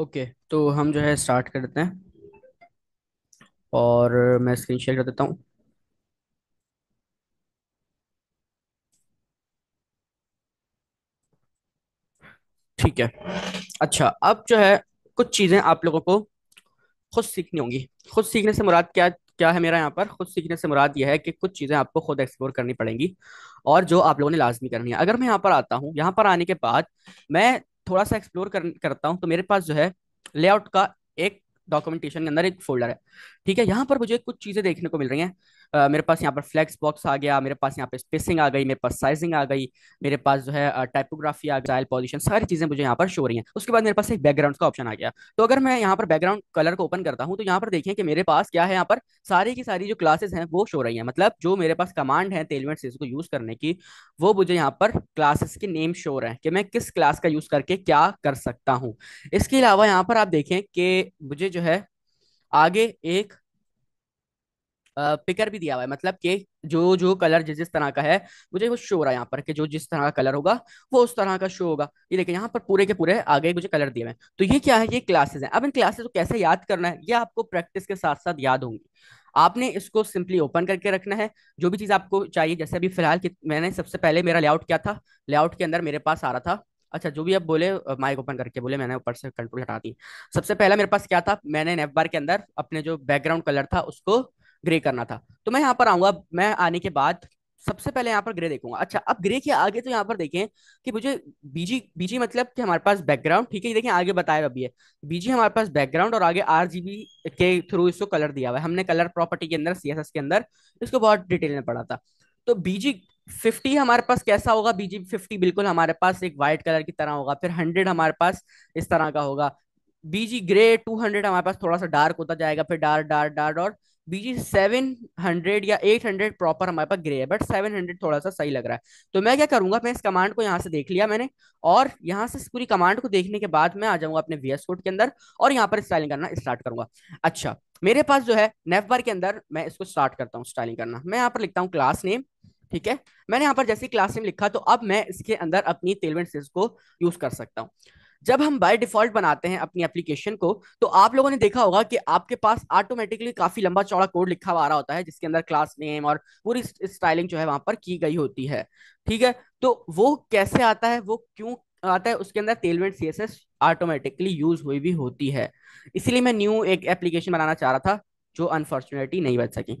Okay तो हम जो है स्टार्ट करते हैं और मैं स्क्रीन शेयर कर देता हूँ ठीक है अच्छा अब जो है कुछ चीज़ें आप लोगों को खुद सीखनी होंगी खुद सीखने से मुराद क्या क्या है मेरा यहाँ पर खुद सीखने से मुराद यह है कि कुछ चीज़ें आपको खुद एक्सप्लोर करनी पड़ेंगी और जो आप लोगों ने लाजमी करनी है अगर मैं यहाँ पर आता हूँ यहाँ पर आने के बाद मैं थोड़ा सा एक्सप्लोर कर, करता हूँ तो मेरे पास जो है लेआउट का एक डॉक्यूमेंटेशन के अंदर एक फोल्डर है ठीक है यहाँ पर मुझे कुछ चीज़ें देखने को मिल रही हैं मेरे पास यहाँ पर फ्लैक्स बॉक्स आ गया मेरे पास यहाँ पे स्पेसिंग आ गई मेरे पास साइजिंग आ गई मेरे पास जो है टाइपोग्राफी आ गई पोजिशन सारी चीज़ें मुझे यहाँ पर शो रही है उसके बाद मेरे पास एक बैकग्राउंड का ऑप्शन आ गया तो अगर मैं यहाँ पर बैकग्राउंड कलर को ओपन करता हूँ तो यहाँ पर देखें कि मेरे पास क्या है यहाँ पर सारी की सारी जो क्लासेस हैं वो शो रही है मतलब जो मेरे पास कमांड है टेलमेंट से यूज़ करने की वो मुझे यहाँ पर क्लासेस के नेम शो रहे हैं कि मैं किस क्लास का यूज़ करके क्या कर सकता हूँ इसके अलावा यहाँ पर आप देखें कि मुझे जो है आगे एक पिकर भी दिया हुआ है मतलब कि जो जो कलर जिस जिस तरह का है मुझे वो शो हो रहा है यहाँ पर कि जो जिस तरह का कलर होगा वो उस तरह का शो होगा ये देखिए यहाँ पर पूरे के पूरे आगे मुझे कलर दिए हुए हैं तो ये क्या है ये क्लासेस हैं अब इन क्लासेस को कैसे याद करना है ये आपको प्रैक्टिस के साथ साथ याद होंगी आपने इसको सिंपली ओपन करके रखना है जो भी चीज़ आपको चाहिए जैसे अभी फिलहाल मैंने सबसे पहले मेरा लेआउट क्या था लेआउट के अंदर मेरे पास आ रहा था अच्छा जो भी आप बोले माइक ओपन करके बोले मैंने ऊपर से कंट्रोल हटा दी सबसे पहला मेरे पास क्या था मैंने नेफ बार के अंदर अपने जो बैकग्राउंड कलर था उसको ग्रे करना था तो मैं यहाँ पर आऊंगा मैं आने के बाद सबसे पहले यहाँ पर ग्रे देखूंगा अच्छा अब ग्रे के आगे तो यहाँ पर देखें कि मुझे बीजी बीजी मतलब कि हमारे पास बैकग्राउंड ठीक है ये देखें आगे बताया अभी है बीजी हमारे पास बैकग्राउंड और आगे आर के थ्रू इसको कलर दिया हुआ है हमने कलर प्रॉपर्टी के अंदर सी के अंदर इसको बहुत डिटेल में पढ़ा था तो बीजी फिफ्टी हमारे पास कैसा होगा बीजी फिफ्टी बिल्कुल हमारे पास एक व्हाइट कलर की तरह होगा फिर हंड्रेड हमारे पास इस तरह का होगा बीजी ग्रे टू हंड्रेड हमारे पास थोड़ा सा डार्क होता जाएगा फिर डार्क डार्क डार्क और बीजी सेवन हंड्रेड या एट हंड्रेड प्रॉपर हमारे पास ग्रे है बट सेवन हंड्रेड थोड़ा सा सही लग रहा है तो मैं क्या करूंगा मैं इस कमांड को यहाँ से देख लिया मैंने और यहाँ से पूरी कमांड को देखने के बाद मैं आ जाऊंगा अपने वीएस कोड के अंदर और यहाँ पर स्टाइलिंग करना स्टार्ट करूंगा अच्छा मेरे पास जो है नेफ बार के अंदर मैं इसको स्टार्ट करता हूँ स्टाइलिंग करना मैं यहाँ पर लिखता हूँ क्लास नेम ठीक है मैंने यहाँ पर जैसे क्लास नेम लिखा तो अब मैं इसके अंदर अपनी तेलवेंट सेल्स को यूज कर सकता हूँ जब हम बाय डिफॉल्ट बनाते हैं अपनी एप्लीकेशन को तो आप लोगों ने देखा होगा कि आपके पास ऑटोमेटिकली काफी लंबा चौड़ा कोड लिखा हुआ रहा होता है जिसके अंदर क्लास नेम और पूरी स्टाइलिंग जो है वहां पर की गई होती है ठीक है तो वो कैसे आता है वो क्यों आता है उसके अंदर Tailwind C S S automatically use हुई भी होती है इसीलिए मैं न्यू एक एप्लीकेशन बनाना चाह रहा था जो अनफॉर्चुनेटली नहीं बच सकी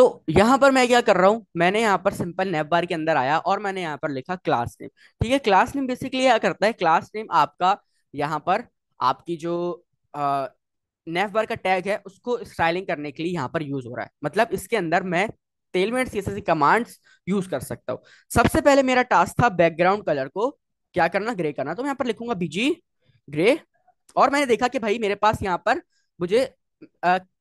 तो यहाँ पर मैं क्या कर रहा हूँ मैंने यहाँ पर सिंपल नेप बार के अंदर आया और मैंने यहाँ पर लिखा क्लास नेम ठीक है क्लास नेम बेसिकली क्या करता है क्लास नेम आपका यहाँ पर आपकी जो आ, बार का टैग है उसको स्टाइलिंग करने के लिए यहाँ पर यूज हो रहा है मतलब इसके अंदर मैं टेलमेंट सी कमांड्स यूज कर सकता हूँ सबसे पहले मेरा टास्क था बैकग्राउंड कलर को क्या करना ग्रे करना तो मैं यहाँ पर लिखूंगा बीजी ग्रे और मैंने देखा कि भाई मेरे पास यहाँ पर मुझे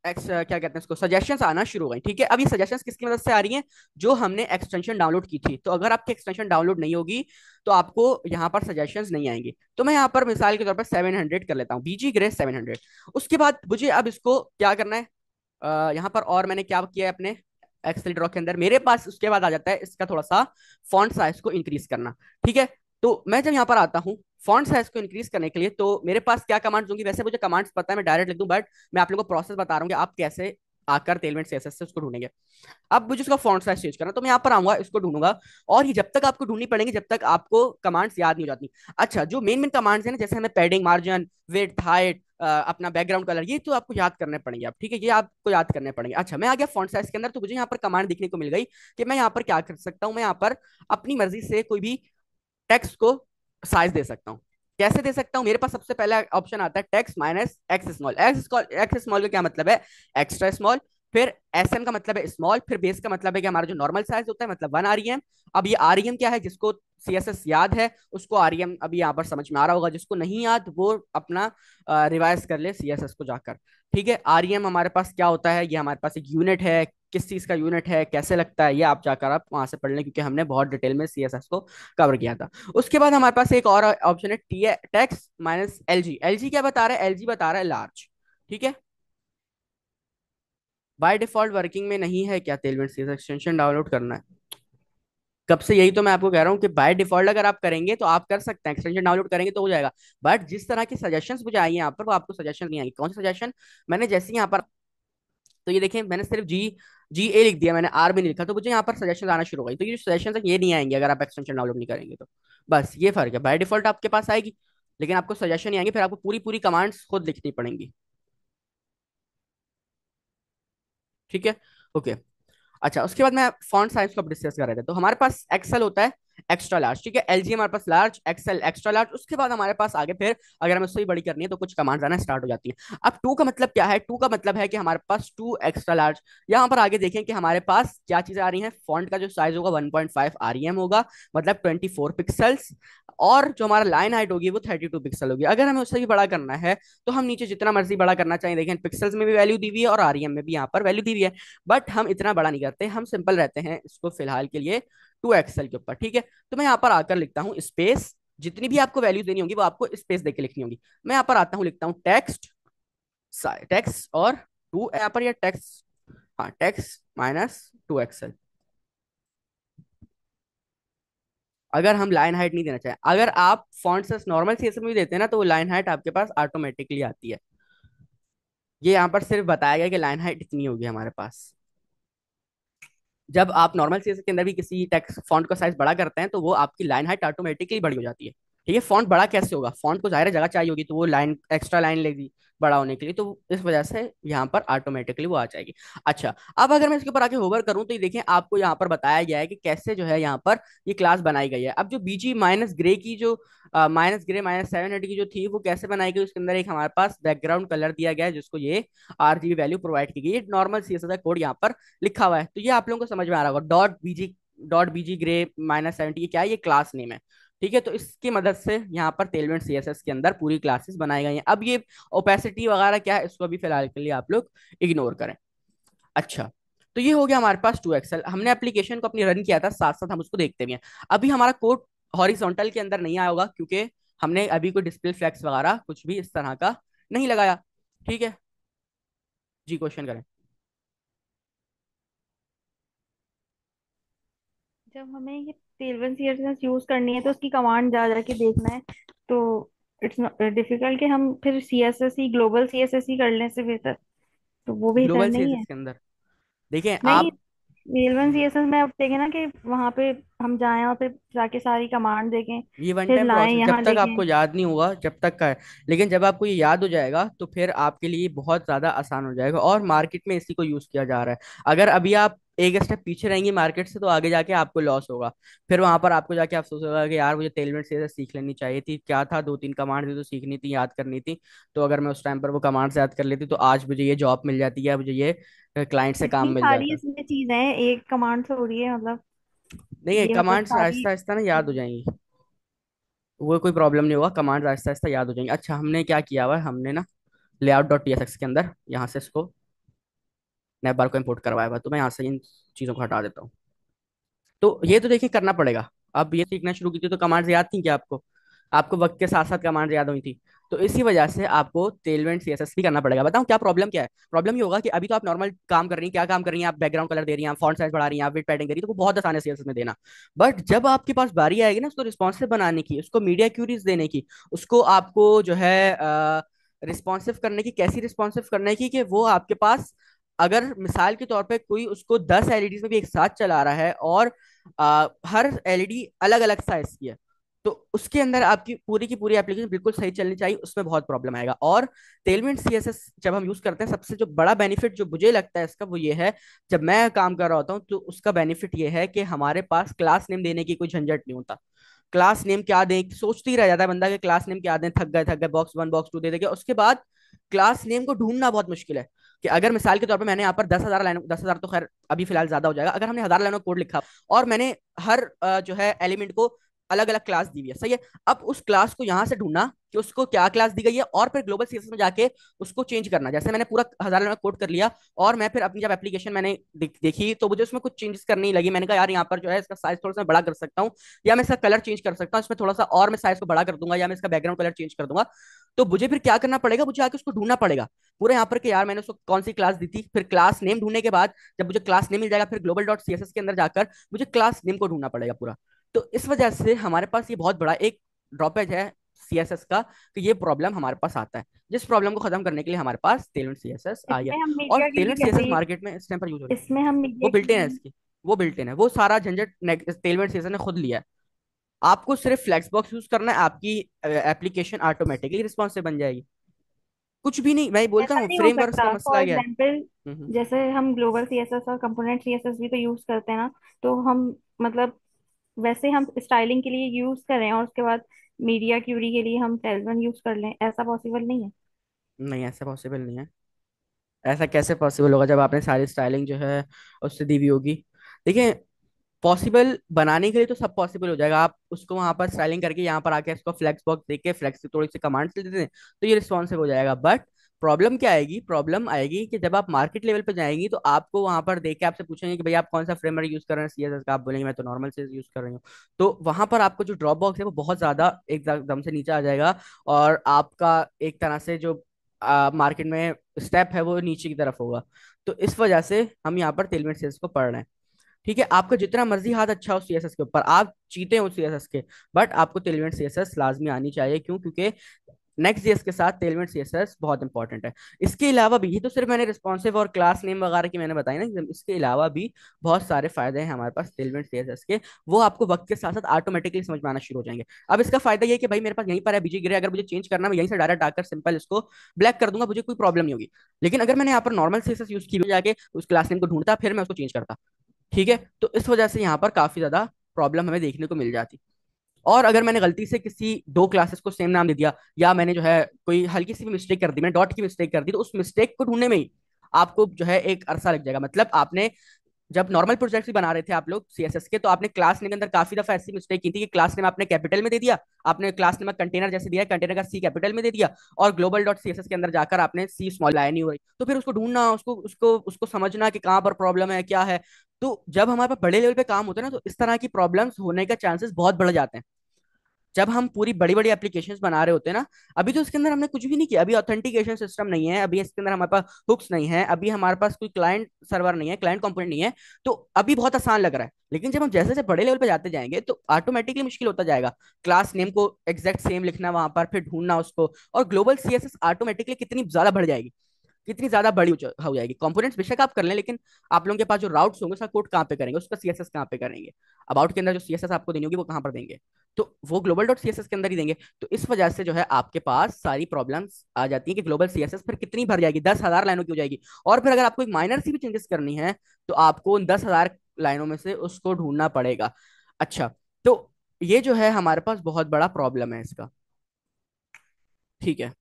एक्स क्या कहते हैं इसको सजेशंस आना शुरू हो गई ठीक है अब ये सजेशंस किसकी मदद से आ रही हैं जो हमने एक्सटेंशन डाउनलोड की थी तो अगर आपकी एक्सटेंशन डाउनलोड नहीं होगी तो आपको यहाँ पर सजेशंस नहीं आएंगे तो मैं यहाँ पर मिसाल के तौर पर सेवन हंड्रेड कर लेता हूँ बीजी ग्रेस सेवन हंड्रेड उसके बाद मुझे अब इसको क्या करना है यहाँ पर और मैंने क्या किया है अपने एक्सेल ड्रॉ के अंदर मेरे पास उसके बाद आ जाता है इसका थोड़ा सा फॉन्ट साइज को इंक्रीज करना ठीक है तो मैं जब यहाँ पर आता हूँ फॉन्ट साइज को इंक्रीज करने के लिए तो मेरे पास क्या कमांड्स दूंगी वैसे मुझे कमांड्स पता है मैं डायरेक्ट लिख दूँ बट मैं आप लोगों को प्रोसेस बता रहा हूँ कि आप कैसे आकर तेलमेंट से उसको ढूंढेंगे अब मुझे उसका फॉन्ट साइज चेंज करना तो मैं यहाँ पर आऊंगा इसको ढूंढूंगा और ये जब तक आपको ढूंढनी पड़ेगी जब तक आपको कमांड्स याद नहीं हो जाती अच्छा जो मेन मेन कमांड्स है ना जैसे हमें पैडिंग मार्जिन वेट हाइट अपना बैकग्राउंड कलर ये तो आपको याद करने पड़ेंगे आप ठीक है ये आपको याद करने पड़ेंगे अच्छा मैं आ गया फॉन्ट साइज के अंदर तो मुझे यहाँ पर कमांड देखने को मिल गई कि मैं यहाँ पर क्या कर सकता हूँ मैं यहाँ पर अपनी मर्जी से कोई भी टेक्स को साइज दे सकता हूँ कैसे दे सकता हूँ मेरे पास सबसे पहला ऑप्शन आता है text minus x small x x small का क्या मतलब है एक्स्ट्रा स्मॉल फिर एस एम का मतलब है स्मॉल फिर बेस का मतलब है कि हमारा जो नॉर्मल साइज होता है मतलब वन आर एम अब ये आर एम क्या है जिसको सी एस एस याद है उसको आर एम अभी यहाँ पर समझ में आ रहा होगा जिसको नहीं याद वो अपना रिवाइज कर ले सी एस एस को जाकर ठीक है आर एम हमारे पास क्या होता है ये हमारे पास एक यूनिट है किस चीज का यूनिट है कैसे लगता है ये आप जाकर आप वहां से पढ़ लें क्योंकि हमने बहुत डिटेल में सी को कवर किया था उसके बाद हमारे पास एक और ऑप्शन है T text minus L G L G क्या बता रहा है एल जी बता रहा है लार्ज ठीक है बाय डिफॉल्ट वर्किंग में नहीं है क्या तेलवेंट सीएस एक्सटेंशन डाउनलोड करना है कब से यही तो मैं आपको कह रहा हूँ कि बाय डिफॉल्ट अगर आप करेंगे तो आप कर सकते हैं एक्सटेंशन डाउनलोड करेंगे तो हो जाएगा बट जिस तरह के सजेशन मुझे आई है यहाँ पर वो आपको सजेशन नहीं आएगी कौन सी सजेशन मैंने जैसे यहाँ पर तो ये देखें मैंने सिर्फ जी जी ए लिख दिया मैंने आर भी नहीं लिखा तो मुझे यहाँ पर सजेशन आना शुरू हो गई तो ये सजेशन तक ये नहीं आएंगे अगर आप एक्सटेंशन डाउनलोड नहीं करेंगे तो बस ये फर्क है बाय डिफॉल्ट आपके पास आएगी लेकिन आपको सजेशन नहीं आएंगे फिर आपको पूरी पूरी कमांड्स खुद लिखनी पड़ेंगी ठीक है ओके अच्छा उसके बाद मैं फॉन्ट साइज को डिस्कस कर रहे थे तो हमारे पास एक्सेल होता है एक्स्ट्रा लार्ज ठीक है एल जी हमारे पास लार्ज एक्सएल एक्स्ट्रा लार्ज उसके बाद हमारे पास आगे फिर अगर हमें उससे बड़ी करनी है तो कुछ कमांड आना स्टार्ट हो जाती है अब टू का मतलब क्या है टू का मतलब है कि हमारे पास टू एक्स्ट्रा लार्ज यहाँ पर आगे देखें कि हमारे पास क्या चीजें आ रही है फॉन्ट का जो साइज होगा one point five R E M होगा मतलब ट्वेंटी फोर पिक्सल्स और जो हमारा लाइन हाइट होगी वो थर्टी टू पिक्सल होगी अगर हमें उससे भी बड़ा करना है तो हम नीचे जितना मर्जी बड़ा करना चाहिए देखें पिक्सल्स में भी वैल्यू दी हुई है और आर e में भी यहाँ पर वैल्यू दी हुई है बट हम इतना बड़ा नहीं करते हम सिंपल रहते हैं इसको फिलहाल के लिए टू एक्सएल के ऊपर ठीक है तो मैं यहाँ पर आकर लिखता हूँ स्पेस जितनी भी आपको वैल्यू देनी होगी वो आपको स्पेस देके लिखनी होगी मैं यहाँ पर आता हूँ लिखता हूँ टेक्स्ट टेक्स और टू यहाँ पर टेक्स हाँ टेक्स माइनस टू एक्सएल अगर हम लाइन हाइट नहीं देना चाहे अगर आप फॉन्ट से नॉर्मल सी में भी देते हैं ना तो वो लाइन हाइट आपके पास ऑटोमेटिकली आती है ये यहाँ पर सिर्फ बताया गया कि लाइन हाइट इतनी होगी हमारे पास जब आप नॉर्मल सी e के अंदर भी किसी टेक्स्ट फॉन्ट का साइज बड़ा करते हैं तो वो आपकी लाइन हाइट ऑटोमेटिकली बड़ी हो जाती है ठीक है फॉन्ट बड़ा कैसे होगा फॉन्ट को जाहिर जगह चाहिए होगी तो वो लाइन एक्स्ट्रा लाइन ले दी बड़ा होने के लिए तो इस वजह से यहाँ पर ऑटोमेटिकली वो आ जाएगी अच्छा अब अगर मैं इसके ऊपर आके होवर करूँ तो ये देखें आपको यहाँ पर बताया गया है कि कैसे जो है यहाँ पर ये क्लास बनाई गई है अब जो बीजी माइनस ग्रे की जो minus grey minus seven hundred की जो थी वो कैसे बनाई गई उसके अंदर एक हमारे पास बैकग्राउंड कलर दिया गया है जिसको ये आर वैल्यू प्रोवाइड की गई है नॉर्मल सी कोड यहाँ पर लिखा हुआ है तो ये आप लोगों को समझ में आ रहा होगा dot BG dot BG grey minus seventy क्या है ये क्लास नेम है ठीक है तो इसकी मदद से यहाँ पर टेलवेंट सी के अंदर पूरी क्लासेस बनाई गई हैं अब ये ओपेसिटी वगैरह क्या है इसको अभी फिलहाल के लिए आप लोग इग्नोर करें अच्छा तो ये हो गया हमारे पास टू एक्सएल हमने एप्लीकेशन को अपनी रन किया था साथ साथ हम उसको देखते भी हैं अभी हमारा कोड हॉरिजोंटल के अंदर नहीं आया होगा क्योंकि हमने अभी कोई डिस्प्ले फ्लैक्स वगैरह कुछ भी इस तरह का नहीं लगाया ठीक है जी क्वेश्चन करें जब हमें ये टेलवन सीरियसनेस यूज करनी है तो उसकी कमांड जा जाके देखना है तो इट्स डिफिकल्ट कि हम फिर सीएसएसई ग्लोबल सीएसएसई कर लेने से बेहतर तो वो भी ग्लोबल नहीं सीएसएस है के अंदर देखिए आप नहीं सीएसएस में अब देखें ना कि वहाँ पे हम जाएं और फिर जाके सारी कमांड देखें ये वन फिर टाइम लाएं प्रोसेस जब यहाँ तक देखें आपको याद नहीं होगा जब तक का है लेकिन जब आपको ये याद हो जाएगा तो फिर आपके लिए बहुत ज्यादा आसान हो जाएगा और मार्केट में इसी को यूज किया जा रहा है अगर अभी आप एक स्टेप पीछे रहेंगे मार्केट से तो आगे जाके आपको लॉस होगा फिर वहां पर आपको जाके अफसोस होगा कि यार मुझे टेलमेंट से सीख लेनी चाहिए थी क्या था दो तीन कमांड थी तो सीखनी थी याद करनी थी तो अगर मैं उस टाइम पर वो कमांड याद कर लेती तो आज मुझे ये जॉब मिल जाती है मुझे ये क्लाइंट से काम इतनी मिल सारी जाता इसमें चीजें हैं एक कमांड से हो रही है मतलब नहीं कमांड्स आहिस्ता आहिस्ता ना याद हो जाएंगी वो कोई प्रॉब्लम नहीं होगा कमांड आहिस्ता आहिस्ता याद हो जाएंगे अच्छा हमने क्या किया हुआ है हमने ना layout dot T S X के अंदर यहाँ से इसको नेपबार को इम्पोर्ट करवाया हुआ तो मैं यहाँ से इन चीज़ों को हटा देता हूँ तो ये तो देखिए करना पड़ेगा अब ये सीखना शुरू की थी तो कमांड्स याद थी क्या आपको आपको वक्त के साथ साथ कमांड्स याद हुई थी तो इसी वजह से आपको तेलवेंट सी एस एस भी करना पड़ेगा बताऊँ क्या प्रॉब्लम क्या है प्रॉब्लम ये होगा कि अभी तो आप नॉर्मल काम कर रही हैं क्या काम कर रही हैं आप बैकग्राउंड कलर दे रही हैं फॉन्ट साइज बढ़ा रही हैं आप विट पैडिंग कर रही है तो बहुत आसान है सी में देना बट जब आपके पास बारी आएगी ना उसको रिस्पॉन्सिव बनाने की उसको मीडिया क्यूरीज देने की उसको आपको जो है रिस्पॉन्सिव करने की कैसी रिस्पॉन्सिव करने की कि वो आपके पास अगर मिसाल के तौर पे कोई उसको दस एलईडीज e में भी एक साथ चला रहा है और आ, हर एलईडी e अलग अलग साइज की है तो उसके अंदर आपकी पूरी की पूरी एप्लीकेशन बिल्कुल सही चलनी चाहिए उसमें बहुत प्रॉब्लम आएगा और टेलमेंट सी जब हम यूज करते हैं सबसे जो बड़ा बेनिफिट जो मुझे लगता है इसका वो ये है जब मैं काम कर रहा होता हूँ तो उसका बेनिफिट ये है कि हमारे पास क्लास नेम देने की कोई झंझट नहीं होता क्लास नेम क्या दें सोचते ही रह जाता है बंदा कि क्लास नेम क्या दें थक गए थक गए बॉक्स वन बॉक्स टू दे देंगे उसके बाद क्लास नेम को ढूंढना बहुत मुश्किल है कि अगर मिसाल के तौर पर मैंने यहाँ पर दस हजार लाइन दस हजार तो खैर अभी फिलहाल ज्यादा हो जाएगा अगर हमने हजार लाइनों कोड लिखा और मैंने हर जो है एलिमेंट को अलग अलग क्लास दी हुई है सही है अब उस क्लास को यहाँ से ढूंढना कि उसको क्या क्लास दी गई है और फिर ग्लोबल सीएसएस में जाके उसको चेंज करना जैसे मैंने पूरा हजार में कोड कर लिया और मैं फिर अपनी जब एप्लीकेशन मैंने देखी तो मुझे उसमें कुछ चेंजेस करने लगी मैंने कहा यार यहाँ पर जो है इसका साइज थोड़ा सा बड़ा कर सकता हूँ या मैं इसका कलर चेंज कर सकता हूँ इसमें थोड़ा सा और मैं साइज को बड़ा कर दूंगा या मैं इसका बैकग्राउंड कलर चेंज कर दूंगा तो मुझे फिर क्या करना पड़ेगा मुझे आके उसको ढूंढना पड़ेगा पूरा यहाँ पर कि यार मैंने उसको कौन सी क्लास दी थी फिर क्लास नेम ढूंढने के बाद जब मुझे क्लास नेम मिल जाएगा फिर global dot C S S के अंदर जाकर मुझे क्लास नेम को ढूंढना पड़ेगा पूरा तो इस वजह से हमारे पास ये बहुत बड़ा एक ड्रॉपेज है सीएसएस का कि ये प्रॉब्लम हमारे पास आता है जिस प्रॉब्लम को खत्म करने के लिए हमारे पास टेलेंट एस एस गया और टेलेंट एस मार्केट में इस टाइम पर यूज हो रहा है इसमें हम वो बिल्ट इन है इसकी वो बिल्ट इन है वो सारा झंझट सी एस एस ने खुद लिया है आपको सिर्फ फ्लैक्स बॉक्स यूज करना है आपकी एप्लीकेशन ऑटोमेटिकली रिस्पॉन्सिव बन जाएगी कुछ भी नहीं मैं बोलता हूँ फ्रेमवर्क का मसला क्या है हम्म, हम्म। जैसे हम ग्लोबल सीएसएस और कंपोनेंट सीएसएस भी तो यूज करते हैं ना तो हम मतलब वैसे हम स्टाइलिंग के लिए यूज करें और उसके बाद मीडिया क्यूरी के लिए हम टेल्जन यूज कर लें ऐसा पॉसिबल नहीं है नहीं ऐसा पॉसिबल नहीं है ऐसा कैसे पॉसिबल होगा जब आपने सारी स्टाइलिंग जो है उससे दी हुई होगी देखिए पॉसिबल बनाने के लिए तो सब पॉसिबल हो जाएगा आप उसको वहां पर स्टाइलिंग करके यहाँ पर आके उसको फ्लेक्स बॉक्स देके फ्लेक्स से थोड़ी सी कमांड्स दे दें तो ये रिस्पॉन्सिव हो जाएगा बट प्रॉब्लम क्या आएगी प्रॉब्लम आएगी कि जब आप मार्केट लेवल पर जाएंगी तो आपको वहां पर देख के आपसे पूछेंगे कि भाई आप कौन सा फ्रेमवर्क यूज कर रहे हैं सीएसएस का आप बोलेंगे मैं तो नॉर्मल से यूज कर रही हूँ तो वहां पर आपको जो ड्रॉप बॉक्स है वो बहुत ज्यादा एकदम से नीचे आ जाएगा और आपका एक तरह से जो मार्केट में स्टेप है वो नीचे की तरफ होगा तो इस वजह से हम यहाँ पर तेलमेट सेल्स को पढ़ रहे हैं ठीक है आपका जितना मर्जी हाथ अच्छा हो सीएसएस के ऊपर आप जीते हो सीएसएस के बट आपको तेलमेट सीएसएस लाजमी आनी चाहिए क्यों क्योंकि नेक्स्ट जेएस के साथ टेलमेंट सी बहुत इंपॉर्टेंट है इसके अलावा भी ये तो सिर्फ मैंने रिस्पॉन्सिव और क्लास नेम वगैरह की मैंने बताई ना इसके अलावा भी बहुत सारे फायदे हैं हमारे पास टेलमेंट सी के वो आपको वक्त के साथ साथ ऑटोमेटिकली समझ में आना शुरू हो जाएंगे अब इसका फायदा ये कि भाई मेरे पास यहीं पर है बीजी गिरे अगर मुझे चेंज करना मैं यहीं से डायरेक्ट आकर सिंपल इसको ब्लैक कर दूंगा मुझे कोई प्रॉब्लम नहीं होगी लेकिन अगर मैंने यहाँ पर नॉर्मल सी यूज की जाकर उस क्लास नेम को ढूंढता फिर मैं उसको चेंज करता ठीक है तो इस वजह से यहाँ पर काफी ज्यादा प्रॉब्लम हमें देखने को मिल जाती और अगर मैंने गलती से किसी दो क्लासेस को सेम नाम दे दिया या मैंने जो है कोई हल्की सी भी मिस्टेक कर दी मैंने डॉट की मिस्टेक कर दी तो उस मिस्टेक को ढूंढने में ही आपको जो है एक अरसा लग जाएगा मतलब आपने जब नॉर्मल प्रोजेक्ट भी बना रहे थे आप लोग सीएसएस के तो आपने क्लास नेम के अंदर काफी दफा ऐसी मिस्टेक की थी कि क्लास नेम आपने कैपिटल में दे दिया आपने क्लास नेम कंटेनर जैसे दिया कंटेनर का सी कैपिटल में दे दिया और ग्लोबल डॉट एस के अंदर जाकर आपने सी स्मॉल लाइन नहीं हो रही तो फिर उसको ढूंढना उसको उसको उसको समझना कि कहाँ पर प्रॉब्लम है क्या है तो जब हमारे पास बड़े लेवल पे काम होता है ना तो इस तरह की प्रॉब्लम्स होने का चांसेस बहुत बढ़ जाते हैं जब हम पूरी बड़ी बड़ी एप्लीकेशन बना रहे होते हैं ना अभी तो इसके अंदर हमने कुछ भी नहीं किया अभी ऑथेंटिकेशन सिस्टम नहीं है अभी इसके अंदर हमारे पास हुक्स नहीं है अभी हमारे पास कोई क्लाइंट सर्वर नहीं है क्लाइंट कंपोनेंट नहीं है तो अभी बहुत आसान लग रहा है लेकिन जब हम जैसे जैसे बड़े लेवल पर जाते जाएंगे तो ऑटोमेटिकली मुश्किल होता जाएगा क्लास नेम को एग्जैक्ट सेम लिखना वहां पर फिर ढूंढना उसको और ग्लोबल सीएसएस ऑटोमेटिकली कितनी ज्यादा बढ़ जाएगी कितनी ज्यादा बड़ी हो जाएगी कंपोनेंट्स बेशक आप कर लें लेकिन आप लोगों के पास जो राउट्स होंगे उसका कोड कहाँ पे करेंगे उसका सीएसएस कहाँ पे करेंगे अबाउट के अंदर जो सीएसएस आपको देनी होगी वो कहाँ पर देंगे तो वो ग्लोबल डॉट सीएसएस के अंदर ही देंगे तो इस वजह से जो है आपके पास सारी प्रॉब्लम्स आ जाती है कि ग्लोबल सीएसएस फिर कितनी भर जाएगी दस हजार लाइनों की हो जाएगी और फिर अगर आपको एक माइनर सी भी चेंजेस करनी है तो आपको उन दस हजार लाइनों में से उसको ढूंढना पड़ेगा अच्छा तो ये जो है हमारे पास बहुत बड़ा प्रॉब्लम है इसका ठीक है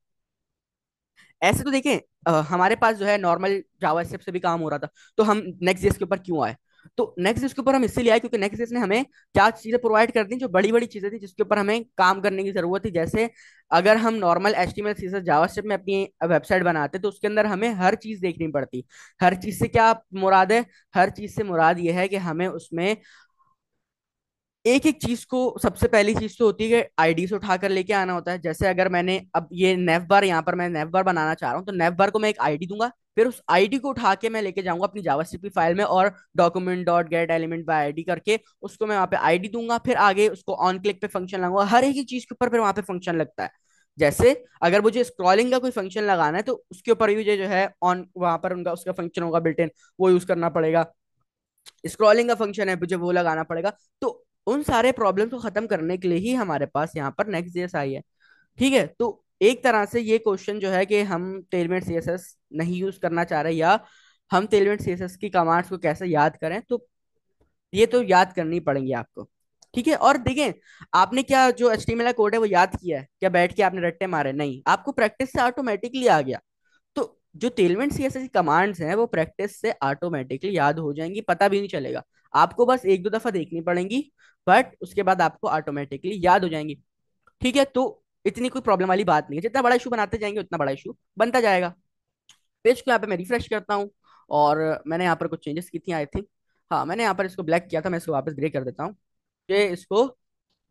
ऐसे तो देखें आ, हमारे पास जो है नॉर्मल जावा स्क्रिप्ट से भी काम हो रहा था तो हम नेक्स्ट जेस के ऊपर क्यों आए तो नेक्स्ट जेस के ऊपर हम इसीलिए आए क्योंकि नेक्स्ट जेस ने हमें क्या चीज़ें प्रोवाइड कर दी जो बड़ी बड़ी चीज़ें थी जिसके ऊपर हमें काम करने की ज़रूरत थी जैसे अगर हम normal H T M Java स्टेप में अपनी वेबसाइट बनाते तो उसके अंदर हमें हर चीज़ देखनी पड़ती हर चीज़ से क्या मुराद है हर चीज़ से मुराद ये है कि हमें उसमें एक एक चीज को सबसे पहली चीज तो होती है आईडी से उठा कर लेके आना होता है जैसे अगर मैंने अब ये नेफ बार यहाँ पर मैं नेफ बार बनाना चाह रहा हूँ तो नेफ बार को मैं एक आईडी दूंगा फिर उस आईडी को उठा के मैं लेके जाऊंगा अपनी जावास्क्रिप्ट फाइल में और document dot get element by ID करके उसको मैं वहाँ पे आईडी दूंगा फिर आगे उसको ऑन क्लिक पे फंक्शन लगाऊंगा हर एक ही चीज के ऊपर फिर वहाँ पे फंक्शन लगता है जैसे अगर मुझे स्क्रॉलिंग का कोई फंक्शन लगाना है तो उसके ऊपर मुझे जो है ऑन वहां पर उनका उसका फंक्शन होगा बिल्ट इन वो यूज करना पड़ेगा स्क्रॉलिंग का फंक्शन है मुझे वो लगाना पड़ेगा तो उन सारे प्रॉब्लम को खत्म करने के लिए ही हमारे पास यहाँ पर नेक्स्ट जी आई है ठीक है तो एक तरह से ये क्वेश्चन जो है कि हम टेलमेट सी नहीं यूज करना चाह रहे या हम टेलमेट सी की कमांड्स को कैसे याद करें तो ये तो याद करनी पड़ेंगी आपको ठीक है और देखें आपने क्या जो एच टी कोड है वो याद किया है क्या बैठ के आपने रट्टे मारे नहीं आपको प्रैक्टिस से ऑटोमेटिकली आ गया तो जो Tailwind C S S commands हैं वो प्रैक्टिस से ऑटोमेटिकली याद हो जाएंगी पता भी नहीं चलेगा आपको बस एक दो दफा देखनी पड़ेंगी बट उसके बाद आपको ऑटोमेटिकली याद हो जाएंगी ठीक है तो इतनी कोई प्रॉब्लम वाली बात नहीं है जितना बड़ा इशू बनाते जाएंगे उतना बड़ा इशू बनता जाएगा पेज को यहाँ पे मैं रिफ्रेश करता हूँ और मैंने यहाँ पर कुछ चेंजेस की थी आई थिंक हाँ मैंने यहाँ पर इसको ब्लैक किया था मैं इसको वापस ग्रे कर देता हूँ इसको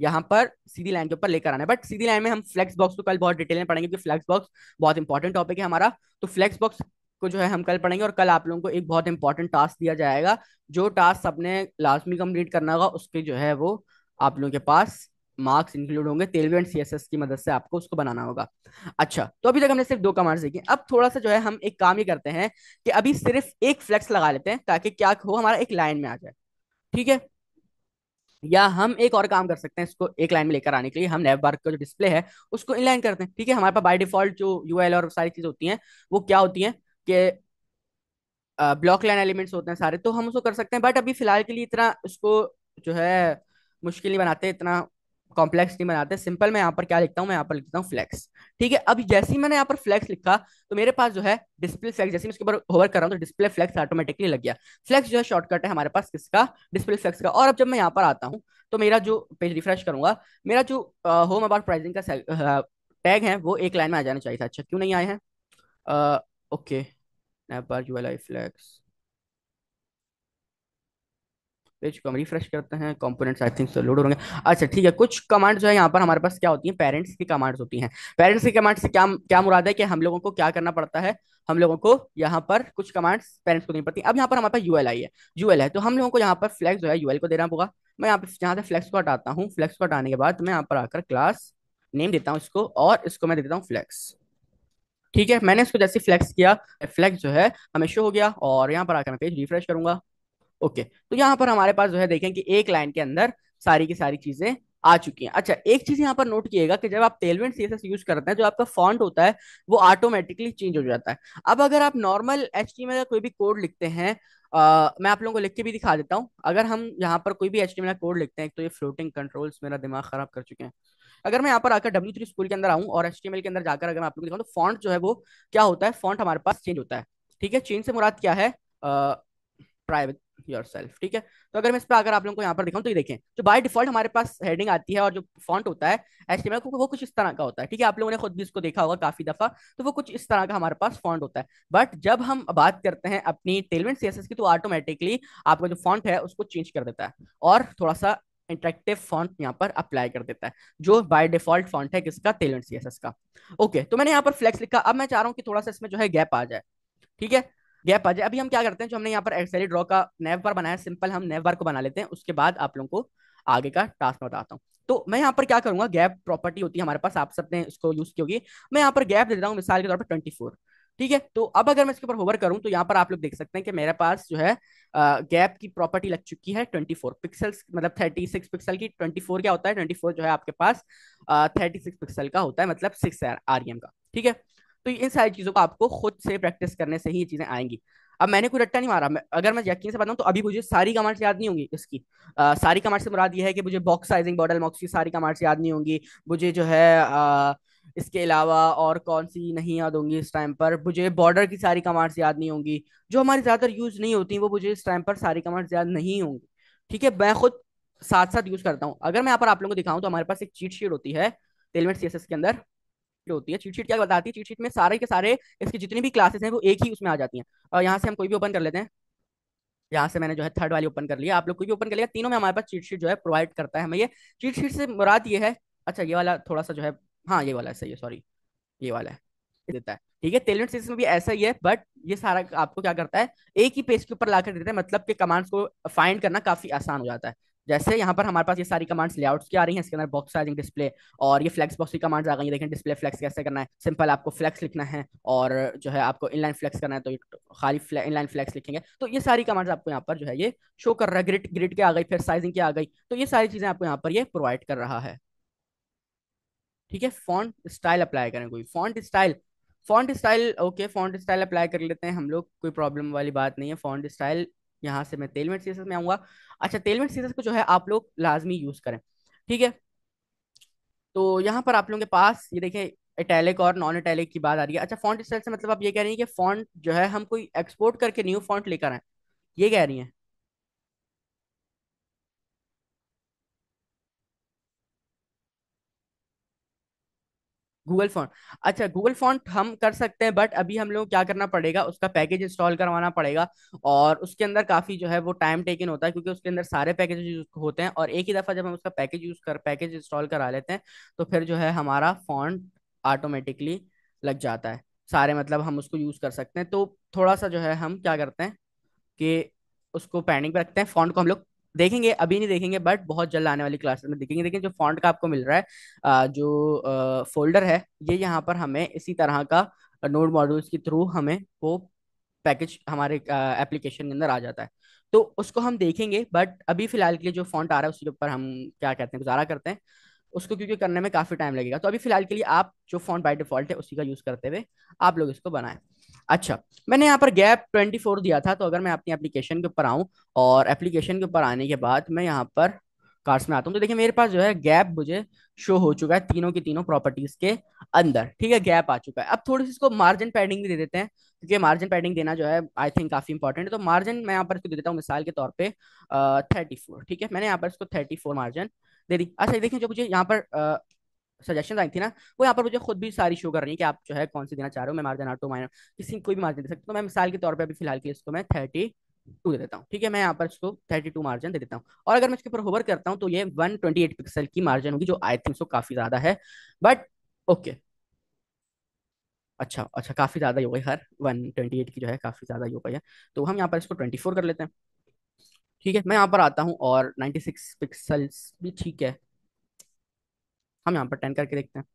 यहाँ पर सीधी लाइन के ऊपर लेकर आना है बट सीधी लाइन में हम फ्लेक्स बॉक्स को कल बहुत डिटेल में पढ़ेंगे क्योंकि फ्लेक्स बॉक्स बहुत इंपॉर्टेंट टॉपिक है हमारा तो फ्लेक्स बॉक्स को जो है हम कल पढ़ेंगे और कल आप लोगों को एक बहुत इंपॉर्टेंट टास्क दिया जाएगा जो टास्क आपने लाजमी कंप्लीट करना होगा उसके जो है वो आप लोगों के पास मार्क्स इंक्लूड होंगे तेलवे एंड सीएसएस की मदद से आपको उसको बनाना होगा अच्छा तो अभी तक हमने सिर्फ दो कमांड्स देखे अब थोड़ा सा जो है हम एक काम ही करते हैं कि अभी सिर्फ एक फ्लेक्स लगा लेते हैं ताकि क्या हो हमारा एक लाइन में आ जाए ठीक है या हम एक और काम कर सकते हैं इसको एक लाइन में लेकर आने के लिए हम नेव का जो डिस्प्ले है उसको इनलाइन करते हैं ठीक है हमारे पास बाय डिफॉल्ट जो यूएल और सारी चीज़ होती हैं वो क्या होती हैं के ब्लॉक लाइन एलिमेंट्स होते हैं सारे तो हम उसको कर सकते हैं बट अभी फिलहाल के लिए इतना उसको जो है मुश्किल नहीं बनाते इतना कॉम्प्लेक्स नहीं बनाते सिंपल मैं यहाँ पर क्या लिखता हूँ मैं यहाँ पर लिखता हूँ फ्लैक्स ठीक है अब जैसे ही मैंने यहाँ पर फ्लेक्स लिखा तो मेरे पास जो है डिस्प्ले फ्लैक्स जैसे मैं उसके ऊपर होवर कर रहा हूँ तो डिस्प्ले फ्लेक्स ऑटोमेटिकली लग गया फ्लैक्स जो है शॉर्टकट है हमारे पास किसका डिस्प्ले फ्लेक्स का और अब जब मैं यहाँ पर आता हूँ तो मेरा जो पेज रिफ्रेश करूंगा मेरा जो होम अबाउट प्राइसिंग का टैग है वो एक लाइन में आ जाना चाहिए था अच्छा क्यों नहीं आए हैं ओके नेपाल की वाला फ्लैक्स पेज को हम रिफ्रेश करते हैं कंपोनेंट्स आई थिंक लोड होंगे अच्छा ठीक है कुछ कमांड जो है यहाँ पर हमारे पास क्या होती है पेरेंट्स की कमांड्स होती हैं पेरेंट्स की कमांड्स से क्या क्या मुराद है कि हम लोगों को क्या करना पड़ता है हम लोगों को यहाँ पर कुछ कमांड्स पेरेंट्स को देनी पड़ती है अब यहाँ पर हमारे पास यूएल आई है यूएल है तो हम लोगों को यहाँ पर फ्लैक्स जो है यूएल को देना होगा मैं यहाँ पर यहाँ से फ्लैक्स को हटाता हूँ फ्लैक्स को हटाने के बाद मैं यहाँ पर आकर क्लास नेम देता हूँ इसको और इसको मैं देता हूँ फ्लैक्स ठीक है मैंने इसको जैसे फ्लैक्स किया फ्लैक्स जो है हमें शो हो गया और यहाँ पर आकर मैं पेज रिफ्रेश करूंगा ओके तो यहाँ पर हमारे पास जो है देखें कि एक लाइन के अंदर सारी की सारी चीजें आ चुकी हैं अच्छा एक चीज यहाँ पर नोट किएगा कि जब आप टेलवेंट सी यूज करते हैं जो आपका फॉन्ट होता है वो ऑटोमेटिकली चेंज हो जाता है अब अगर आप नॉर्मल एच का कोई भी कोड लिखते हैं आ, मैं आप लोगों को लिख के भी दिखा देता हूँ अगर हम यहाँ पर कोई भी एच कोड लिखते हैं तो ये फ्लोटिंग कंट्रोल्स मेरा दिमाग खराब कर चुके हैं अगर मैं यहाँ पर आकर डब्ल्यू थ्री स्कूल के अंदर आऊँ और एच के अंदर जाकर अगर मैं आपको दिखाऊँ तो फॉन्ट जो है वो क्या होता है फॉन्ट हमारे पास चेंज होता है ठीक है चेंज से मुराद क्या है प्राइवेट योर सेल्फ ठीक है तो अगर मैं इस पर अगर आप लोगों को यहाँ पर दिखाऊँ तो ये देखें जो बाय डिफॉल्ट हमारे पास हेडिंग आती है और जो फॉन्ट होता है एच टी वो कुछ इस तरह का होता है ठीक है आप लोगों ने खुद भी इसको देखा होगा काफी दफा तो वो कुछ इस तरह का हमारे पास फॉन्ट होता है बट जब हम बात करते हैं अपनी टेलमेंट सी की तो ऑटोमेटिकली आपका जो फॉन्ट है उसको चेंज कर देता है और थोड़ा सा इंटरेक्टिव फॉन्ट यहाँ पर अप्लाई कर देता है जो बाय डिफॉल्ट फॉन्ट है किसका तेलन सी का ओके तो मैंने यहाँ पर फ्लेक्स लिखा अब मैं चाह रहा हूँ कि थोड़ा सा इसमें जो है गैप आ जाए ठीक है गैप आ जाए अभी हम क्या करते हैं जो हमने यहाँ पर एक्सेरी ड्रॉ का नेव बार बनाया सिंपल हम नेव बार को बना लेते हैं उसके बाद आप लोगों को आगे का टास्क बताता हूँ तो मैं यहाँ पर क्या करूंगा गैप प्रॉपर्टी होती है हमारे पास आप सबने इसको यूज की होगी मैं यहाँ पर गैप दे रहा हूँ मिसाल के तौर पर ट्वेंटी ठीक है तो अब अगर मैं इसके ऊपर होवर करूं तो यहाँ पर आप लोग देख सकते हैं कि मेरे पास जो है गैप की प्रॉपर्टी लग चुकी है 24 पिक्सल्स मतलब 36 पिक्सल की 24 क्या होता है 24 जो है आपके पास थर्टी सिक्स पिक्सल का होता है मतलब सिक्स एम e का ठीक है तो इन सारी चीज़ों को आपको खुद से प्रैक्टिस करने से ही ये चीज़ें आएंगी अब मैंने कोई रट्टा नहीं मारा मैं, अगर मैं यकीन से बताऊं तो अभी मुझे सारी कमांड्स याद नहीं होंगी इसकी आ, सारी कमांड्स से मुराद ये है कि मुझे बॉक्स साइजिंग बॉडल मॉक्स की सारी कमांड्स याद नहीं होंगी मुझे जो है आ, इसके अलावा और कौन सी नहीं याद होंगी इस टाइम पर मुझे बॉर्डर की सारी कमांड्स याद नहीं होंगी जो हमारी ज़्यादातर यूज़ नहीं होती वो मुझे इस टाइम पर सारी कमांड्स याद नहीं होंगी ठीक है मैं खुद साथ साथ यूज़ करता हूँ अगर मैं यहाँ पर आप लोगों को दिखाऊँ तो हमारे पास एक चीट शीट होती है टेलमेट सी के अंदर होती है चीट शीट क्या बताती है चीट शीट में सारे के सारे इसकी जितनी भी क्लासेस हैं वो एक ही उसमें आ जाती हैं और यहाँ से हम कोई भी ओपन कर लेते हैं यहाँ से मैंने जो है थर्ड वाली ओपन कर लिया आप लोग कोई भी ओपन कर लिया तीनों में हमारे पास चीट शीट जो है प्रोवाइड करता है हमें ये चीट शीट से मुराद ये है अच्छा ये वाला थोड़ा सा जो है हाँ ये वाला सही है सॉरी ये वाला है देता है ठीक है टेलनेट सीरीज में भी ऐसा ही है बट ये सारा आपको क्या करता है एक ही पेज के ऊपर ला कर देता है मतलब कि कमांड्स को फाइंड करना काफी आसान हो जाता है जैसे यहाँ पर हमारे पास ये सारी कमांड्स लेआउट्स की आ रही हैं इसके अंदर बॉक्स साइजिंग डिस्प्ले और ये फ्लेक्स बॉक्स की कमांड्स आ गई देखें डिस्प्ले फ्लेक्स कैसे करना है सिंपल आपको फ्लेक्स लिखना है और जो है आपको इनलाइन फ्लेक्स करना है तो खाली इनलाइन फ्लेक्स लिखेंगे तो ये सारी कमांड्स आपको यहाँ पर जो है ये शो कर रहा है ग्रिड ग्रिड की आ गई फिर साइजिंग की आ गई तो ये सारी चीज़ें आपको यहाँ पर ये प्रोवाइड कर रहा है ठीक है फॉन्ट स्टाइल अप्लाई करें कोई font style font style okay font style apply कर लेते हैं हम लोग कोई प्रॉब्लम वाली बात नहीं है फॉन्ट स्टाइल यहाँ से मैं तेलमेट सीसेस में आऊँगा अच्छा तेलमेट सीसेस को जो है आप लोग लाजमी यूज़ करें ठीक है तो यहाँ पर आप लोगों के पास ये देखें इटैलिक और नॉन इटैलिक की बात आ रही है अच्छा फॉन्ट स्टाइल से मतलब आप ये कह रही है कि फॉन्ट जो है हम कोई एक्सपोर्ट करके न्यू फॉन्ट लेकर आए ये कह रही है गूगल फॉन्ट अच्छा गूगल फॉन्ट हम कर सकते हैं बट अभी हम लोग क्या करना पड़ेगा उसका पैकेज इंस्टॉल करवाना पड़ेगा और उसके अंदर काफ़ी जो है वो टाइम टेकन होता है क्योंकि उसके अंदर सारे पैकेज यूज होते हैं और एक ही दफ़ा जब हम उसका पैकेज यूज़ कर पैकेज इंस्टॉल करा लेते हैं तो फिर जो है हमारा फॉन्ट ऑटोमेटिकली लग जाता है सारे मतलब हम उसको यूज़ कर सकते हैं तो थोड़ा सा जो है हम क्या करते हैं कि उसको पैंडिंग पर रखते हैं फॉन्ट को हम लोग देखेंगे अभी नहीं देखेंगे बट बहुत जल्द आने वाली क्लासेस में देखेंगे देखिए जो फॉन्ट का आपको मिल रहा है जो फोल्डर है ये यहाँ पर हमें इसी तरह का नोड मॉड्यूल्स के थ्रू हमें वो पैकेज हमारे एप्लीकेशन के अंदर आ जाता है तो उसको हम देखेंगे बट अभी फिलहाल के लिए जो फॉन्ट आ रहा है उसके ऊपर हम क्या कहते हैं गुजारा करते हैं उसको क्योंकि करने में काफ़ी टाइम लगेगा तो अभी फिलहाल के लिए आप जो फोन बाई डिफॉल्ट है उसी का यूज़ करते हुए आप लोग इसको बनाएं अच्छा मैंने यहाँ पर गैप ट्वेंटी फोर दिया था तो अगर मैं अपनी एप्लीकेशन के ऊपर आऊँ और एप्लीकेशन के ऊपर आने के बाद मैं यहाँ पर कार्ड्स में आता हूँ तो देखिए मेरे पास जो है गैप मुझे शो हो चुका है तीनों की तीनों प्रॉपर्टीज के अंदर ठीक है गैप आ चुका है अब थोड़ी सी इसको मार्जिन पैडिंग भी दे देते हैं क्योंकि मार्जिन पैडिंग देना जो है आई थिंक काफी इंपॉर्टेंट है तो मार्जिन मैं यहाँ पर इसको दे देता हूँ मिसाल के तौर पर थर्टी फोर ठीक है मैंने यहाँ पर इसको थर्टी फोर मार्जिन दे दी अच्छा देखिए जो मुझे यहाँ पर सजेशन आई थी ना वो यहाँ पर मुझे खुद भी सारी शो कर रही है कि आप जो है कौन सी देना चाह रहे हो मैं मार्जिन आटो माइनर किसी कोई भी मार्जिन दे सकती तो मैं मिसाल के तौर पर अभी फिलहाल के इसको मैं थर्टी टू दे देता हूँ ठीक है मैं यहाँ पर इसको थर्टी टू मार्जिन दे देता हूँ और अगर मैं इसके ऊपर होवर करता हूँ तो ये वन ट्वेंटी एट पिक्सल की मार्जिन होगी जो आई थिंक सो काफी ज्यादा है बट ओके अच्छा अच्छा काफी ज्यादा ही हो गई हर वन ट्वेंटी एट की जो है काफी ज्यादा ही हो गई है तो हम यहाँ पर इसको ट्वेंटी फोर कर लेते हैं ठीक है मैं यहाँ पर आता हूँ और 96 पिक्सल्स भी ठीक है हम यहाँ पर 10 करके देखते हैं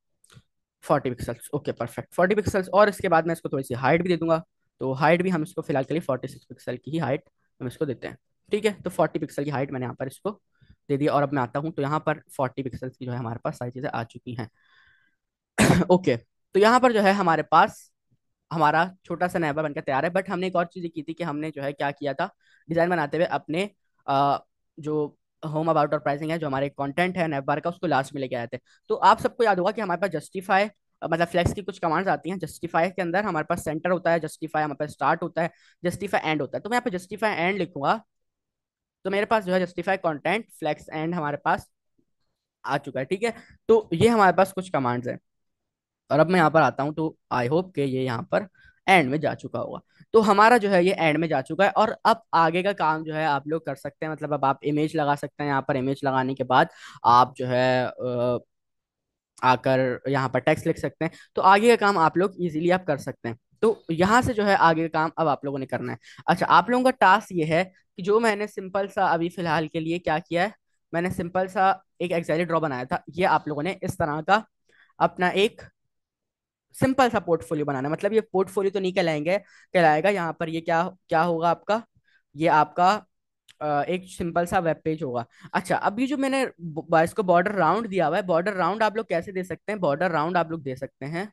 40 पिक्सल्स ओके परफेक्ट 40 पिक्सल्स और इसके बाद मैं इसको थोड़ी सी हाइट भी दे दूंगा तो हाइट भी हम इसको फिलहाल के लिए 46 पिक्सल की ही हाइट हम इसको देते हैं ठीक है तो 40 पिक्सल की हाइट मैंने यहाँ पर इसको दे दिया और अब मैं आता हूँ तो यहाँ पर फोर्टी पिक्सल्स की जो है हमारे पास सारी चीज़ें आ चुकी हैं ओके तो यहाँ पर जो है हमारे पास हमारा छोटा सा नैबा बनकर तैयार है बट हमने एक और चीज़ की थी कि हमने जो है क्या किया था डिज़ाइन बनाते हुए अपने आ, जो होम अबाउट और प्राइसिंग है जो हमारे कंटेंट है नेबर का उसको लास्ट में लेके आए थे तो आप सबको याद होगा कि हमारे पास जस्टिफाई मतलब फ्लेक्स की कुछ कमांड्स आती हैं जस्टिफाई के अंदर हमारे पास सेंटर होता है जस्टिफाई हमारे पास स्टार्ट होता है जस्टिफाई एंड होता है तो मैं यहाँ पर जस्टिफाई एंड लिखूंगा तो मेरे पास जो है जस्टिफाई कॉन्टेंट फ्लैक्स एंड हमारे पास आ चुका है ठीक है तो ये हमारे पास कुछ कमांड्स हैं और अब मैं यहाँ पर आता हूँ तो आई होप के ये यहाँ पर एंड में जा चुका होगा तो हमारा जो है ये एंड में जा चुका है और अब आगे का काम जो है आप लोग कर सकते हैं मतलब अब आप इमेज लगा सकते हैं यहाँ पर इमेज लगाने के बाद आप जो है आकर यहाँ पर टेक्स्ट लिख सकते हैं तो आगे का काम आप लोग इजीली आप कर सकते हैं तो यहाँ से जो है आगे का काम अब आप लोगों ने करना है अच्छा आप लोगों का टास्क ये है कि जो मैंने सिंपल सा अभी फिलहाल के लिए क्या किया है मैंने सिंपल सा एक एक्सैली ड्रॉ बनाया था ये आप लोगों ने इस तरह का अपना एक सिंपल सा पोर्टफोलियो बनाना मतलब ये पोर्टफोलियो तो नहीं कहलाएंगे कहलाएगा यहाँ पर ये क्या क्या होगा आपका ये आपका एक सिंपल सा वेब पेज होगा अच्छा अभी जो मैंने इसको बॉर्डर राउंड दिया हुआ है बॉर्डर राउंड आप लोग कैसे दे सकते हैं बॉर्डर राउंड आप लोग दे सकते हैं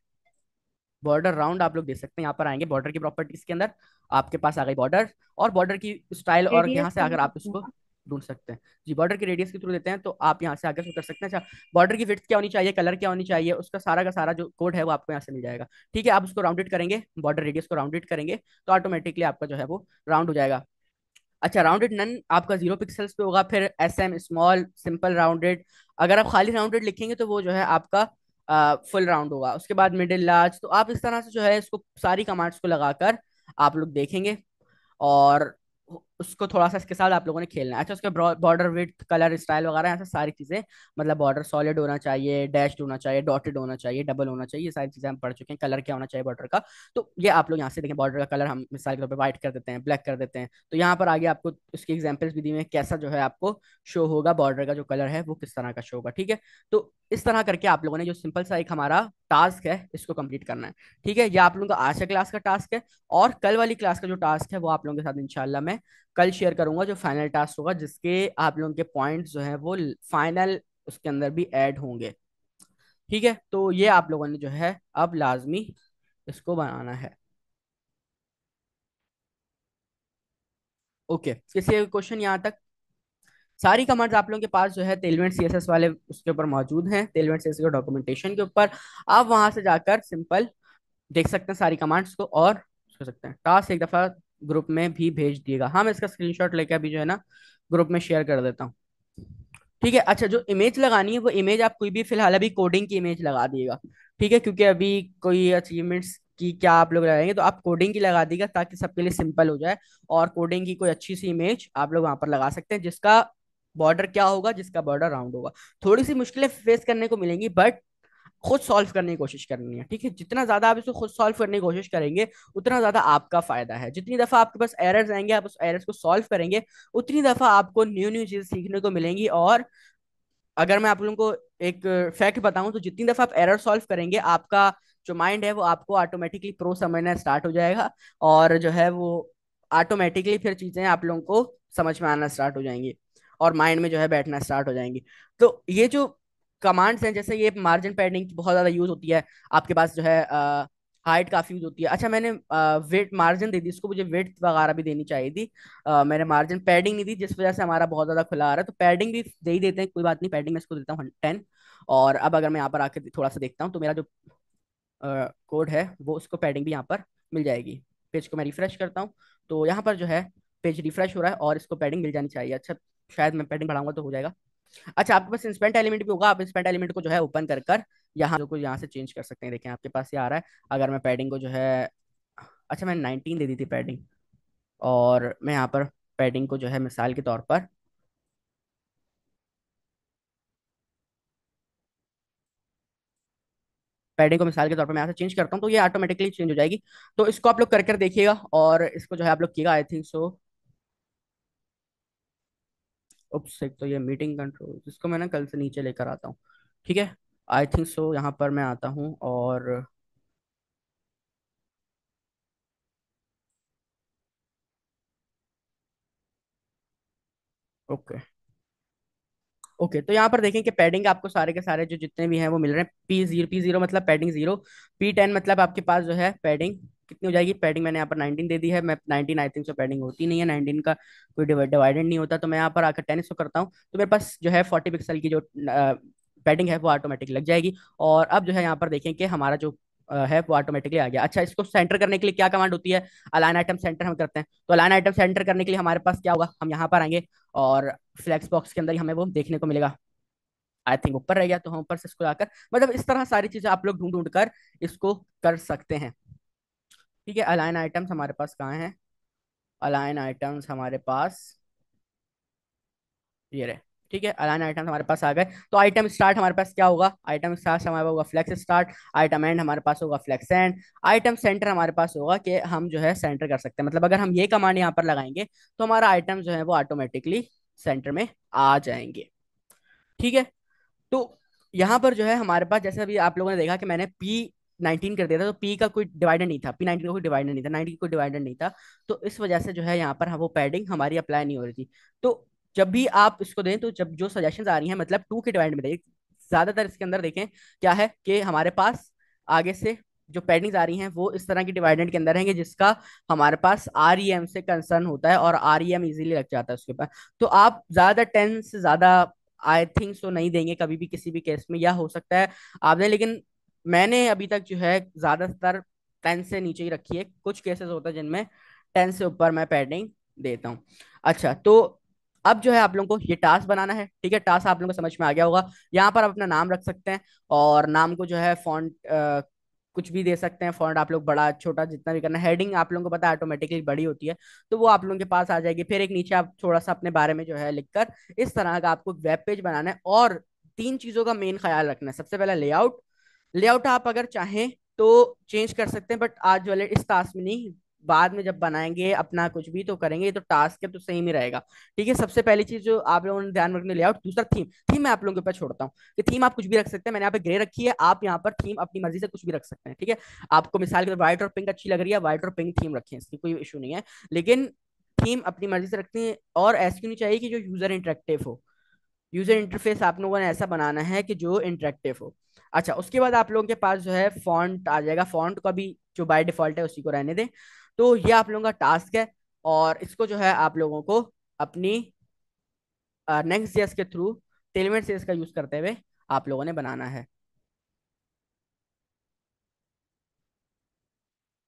बॉर्डर राउंड आप लोग दे सकते हैं यहाँ पर आएंगे बॉर्डर की प्रॉपर्टीज के अंदर आपके पास आ गई बॉर्डर और बॉर्डर की स्टाइल और यहाँ से अगर आप इसको ढूंढ सकते हैं जी बॉर्डर के रेडियस के थ्रू देते हैं तो आप यहाँ से आगे कर सकते हैं अच्छा बॉर्डर की विथ क्या होनी चाहिए कलर क्या होनी चाहिए उसका सारा का सारा जो कोड है वो आपको यहाँ से मिल जाएगा ठीक है आप उसको राउंडेड करेंगे बॉर्डर रेडियस को राउंडेड करेंगे तो ऑटोमेटिकली आपका जो है वो राउंड हो जाएगा अच्छा राउंडेड नन आपका जीरो पिक्सल्स पे होगा फिर S M small simple rounded अगर आप खाली राउंडेड लिखेंगे तो वो जो है आपका फुल uh, राउंड होगा उसके बाद मिडिल लार्ज तो आप इस तरह से जो है इसको सारी कमांड्स को लगाकर आप लोग देखेंगे और उसको थोड़ा सा इसके साथ आप लोगों ने खेलना है अच्छा उसके बॉर्डर विथ कलर स्टाइल वगैरह ऐसा सारी चीज़ें मतलब बॉर्डर सॉलिड होना चाहिए डैश्ड होना चाहिए डॉटेड होना चाहिए डबल होना चाहिए ये सारी चीज़ें हम पढ़ चुके हैं कलर क्या होना चाहिए बॉर्डर का तो ये आप लोग यहाँ से देखें बॉर्डर का कलर हम मिसाल के तौर पर व्हाइट कर देते हैं ब्लैक कर देते हैं तो यहाँ पर आगे आपको उसकी एग्जाम्पल्स भी दी हुई कैसा जो है आपको शो होगा बॉर्डर का जो कलर है वो किस तरह का शो होगा ठीक है तो इस तरह करके आप लोगों ने जो सिंपल सा एक हमारा टास्क है इसको कंप्लीट करना है ठीक है ये आप लोगों का आज का क्लास का टास्क है और कल वाली क्लास का जो टास्क है वो आप लोगों के साथ इंशाल्लाह मैं कल शेयर करूंगा जो फाइनल टास्क होगा जिसके आप लोगों के पॉइंट जो है वो फाइनल उसके अंदर भी ऐड होंगे ठीक है तो ये आप लोगों ने जो है अब लाजमी इसको बनाना है ओके किसी क्वेश्चन यहाँ तक सारी कमांड्स आप लोगों के पास जो है तेलवेंट सी वाले उसके ऊपर मौजूद हैं तेलवेंट सीएसएस के डॉक्यूमेंटेशन के ऊपर आप वहां से जाकर सिंपल देख सकते हैं सारी कमांड्स को और कर सकते हैं टास्क एक दफा ग्रुप में भी भेज दिएगा हाँ मैं इसका स्क्रीनशॉट लेके अभी जो है ना ग्रुप में शेयर कर देता हूँ ठीक है अच्छा जो इमेज लगानी है वो इमेज आप कोई भी फिलहाल अभी कोडिंग की इमेज लगा दिएगा ठीक है क्योंकि अभी कोई अचीवमेंट्स की क्या आप लोग लगाएंगे तो आप कोडिंग की लगा दीजिएगा ताकि सबके लिए सिंपल हो जाए और कोडिंग की कोई अच्छी सी इमेज आप लोग वहां पर लगा सकते हैं जिसका बॉर्डर क्या होगा जिसका बॉर्डर राउंड होगा थोड़ी सी मुश्किलें फेस करने को मिलेंगी बट खुद सॉल्व करने की कोशिश करनी है ठीक है जितना ज्यादा आप इसको खुद सॉल्व करने की कोशिश करेंगे उतना ज्यादा आपका फायदा है जितनी दफा आपके पास एरर्स आएंगे आप उस एरर्स को सॉल्व करेंगे उतनी दफा आपको न्यू न्यू चीजें सीखने को मिलेंगी और अगर मैं आप लोगों को एक फैक्ट बताऊं तो जितनी दफा आप एरर सॉल्व करेंगे आपका जो माइंड है वो आपको ऑटोमेटिकली प्रो समझना स्टार्ट हो जाएगा और जो है वो ऑटोमेटिकली फिर चीजें आप लोगों को समझ में आना स्टार्ट हो जाएंगी और माइंड में जो है बैठना स्टार्ट हो जाएंगी तो ये जो कमांड्स हैं जैसे ये मार्जिन पैडिंग की बहुत ज़्यादा यूज़ होती है आपके पास जो है हाइट काफ़ी यूज होती है अच्छा मैंने वेट मार्जिन दे दी इसको मुझे वेट वगैरह भी देनी चाहिए थी आ, मैंने मार्जिन पैडिंग नहीं दी जिस वजह से हमारा बहुत ज़्यादा खुला आ रहा है तो पैडिंग भी दे ही देते हैं कोई बात नहीं पैडिंग मैं इसको देता हूँ टेन और अब अगर मैं यहाँ पर आके थोड़ा सा देखता हूँ तो मेरा जो कोड है वो उसको पैडिंग भी यहाँ पर मिल जाएगी पेज को मैं रिफ्रेश करता हूँ तो यहाँ पर जो है पेज रिफ्रेश हो रहा है और इसको पैडिंग मिल जानी चाहिए अच्छा शायद मैं पैडिंग बढ़ाऊंगा तो हो जाएगा अच्छा आपके पास इंस्पेंट एलिमेंट भी होगा आप इंस्पेंट एलिमेंट को जो है ओपन कर कर यहाँ को यहाँ से चेंज कर सकते हैं देखें आपके पास ये आ रहा है अगर मैं पैडिंग को जो है अच्छा मैंने नाइनटीन दे दी थी पैडिंग और मैं यहाँ पर पैडिंग को जो है मिसाल के तौर पर पैडिंग को मिसाल के तौर पर मैं यहाँ से चेंज करता हूँ तो ये ऑटोमेटिकली चेंज हो जाएगी तो इसको आप लोग कर कर देखिएगा और इसको जो है आप लोग किएगा आई थिंक सो उप्स एक तो ये मीटिंग कंट्रोल जिसको मैं ना कल से नीचे लेकर आता हूँ ठीक है आई थिंक सो यहाँ पर मैं आता हूँ और ओके okay. ओके okay, तो यहाँ पर देखें कि पैडिंग आपको सारे के सारे जो जितने भी हैं वो मिल रहे हैं पी जीरो पी जीरो मतलब पैडिंग जीरो पी टेन मतलब आपके पास जो है पैडिंग कितनी हो जाएगी पैडिंग मैंने यहाँ पर नाइनटीन दे दी है मैं nineteen I think so padding होती नहीं है नाइनटीन का कोई डिवाइडेड नहीं होता तो मैं यहाँ पर आकर टेनिस को करता हूँ तो मेरे पास जो है फोर्टी पिक्सल की जो पैडिंग है वो ऑटोमेटिक लग जाएगी और अब जो है यहाँ पर देखें कि हमारा जो है वो ऑटोमेटिकली आ गया अच्छा इसको सेंटर करने के लिए क्या कमांड होती है अलाइन आइटम सेंटर हम करते हैं तो अलाइन आइटम सेंटर करने के लिए हमारे पास क्या होगा हम यहाँ पर आएंगे और फ्लैक्स बॉक्स के अंदर हमें वो देखने को मिलेगा आई थिंक ऊपर रह गया तो हम ऊपर से इसको आकर मतलब इस तरह सारी चीजें आप लोग ढूंढ ढूंढ कर इसको कर सकते हैं ठीक है अलाइन आइटम्स हमारे पास कहाँ हैं अलाइन आइटम्स हमारे पास ये रहे ठीक है अलाइन आइटम्स हमारे पास आ गए तो आइटम स्टार्ट हमारे पास क्या होगा आइटम स्टार्ट हमारे पास होगा फ्लेक्स स्टार्ट आइटम एंड हमारे पास होगा फ्लेक्स एंड आइटम सेंटर हमारे पास होगा कि हम जो है सेंटर कर सकते हैं मतलब अगर हम ये कमांड यहाँ पर लगाएंगे तो हमारा आइटम जो है वो ऑटोमेटिकली सेंटर में आ जाएंगे ठीक है तो यहाँ पर जो है हमारे पास जैसे अभी आप लोगों ने देखा कि मैंने पी नाइनटीन कर दिया था तो पी का कोई डिवाइडर नहीं था पी नाइनटीन का कोई डिवाइडर नहीं था नाइनटीन का कोई डिवाइडर नहीं था तो इस वजह से जो है यहाँ पर हाँ वो पैडिंग हमारी अप्लाई नहीं हो रही थी तो जब भी आप इसको दें तो जब जो सजेशन आ रही है मतलब टू के डिवाइड में दें ज्यादातर इसके अंदर देखें क्या है कि हमारे पास आगे से जो पैडिंग्स आ रही हैं वो इस तरह की डिवाइडेंट के अंदर रहेंगे जिसका हमारे पास आर ई एम से कंसर्न होता है और आर ई एम ईजिली लग जाता है उसके ऊपर तो आप ज़्यादा टेन से ज़्यादा आई थिंक सो नहीं देंगे कभी भी किसी भी केस में या हो सकता है आप दें लेकिन मैंने अभी तक जो है ज्यादातर टेन से नीचे ही रखी है कुछ केसेस होता है जिनमें टेन से ऊपर मैं पैडिंग देता हूँ अच्छा तो अब जो है आप लोगों को ये टास्क बनाना है ठीक है टास्क आप लोगों को समझ में आ गया होगा यहाँ पर आप अपना नाम रख सकते हैं और नाम को जो है फॉन्ट कुछ भी दे सकते हैं फॉन्ट आप लोग बड़ा छोटा जितना भी करना हैडिंग आप लोगों को पता है ऑटोमेटिकली बड़ी होती है तो वो आप लोगों के पास आ जाएगी फिर एक नीचे आप थोड़ा सा अपने बारे में जो है लिखकर इस तरह का आपको वेब पेज बनाना है और तीन चीज़ों का मेन ख्याल रखना है सबसे पहला लेआउट लेआउट आप अगर चाहें तो चेंज कर सकते हैं बट आज वाले इस टास्क में नहीं बाद में जब बनाएंगे अपना कुछ भी तो करेंगे तो टास्क है तो सेम ही रहेगा ठीक है सबसे पहली चीज जो आप लोगों ने ध्यान रखने लिया दूसरा थीम थीम मैं आप लोगों के ऊपर छोड़ता हूँ कि थीम आप कुछ भी रख सकते हैं मैंने यहाँ पे ग्रे रखी है आप यहाँ पर थीम अपनी मर्जी से कुछ भी रख सकते हैं ठीक है आपको मिसाल के तौर व्हाइट और पिंक अच्छी लग रही है व्हाइट और पिंक थीम रखें इसकी कोई इशू नहीं है लेकिन थीम अपनी मर्जी से रखनी है और ऐसी होनी चाहिए कि जो यूजर इंटरेक्टिव हो यूजर इंटरफेस आप लोगों ने ऐसा बनाना है कि जो इंटरेक्टिव हो अच्छा उसके बाद आप लोगों के पास जो है फॉन्ट आ जाएगा फॉन्ट का भी जो बाय डिफॉल्ट है उसी को रहने दें तो ये आप लोगों का टास्क है और इसको जो है आप लोगों को अपनी नेक्स्ट जेस के थ्रू टेलमेट सेस का यूज करते हुए आप लोगों ने बनाना है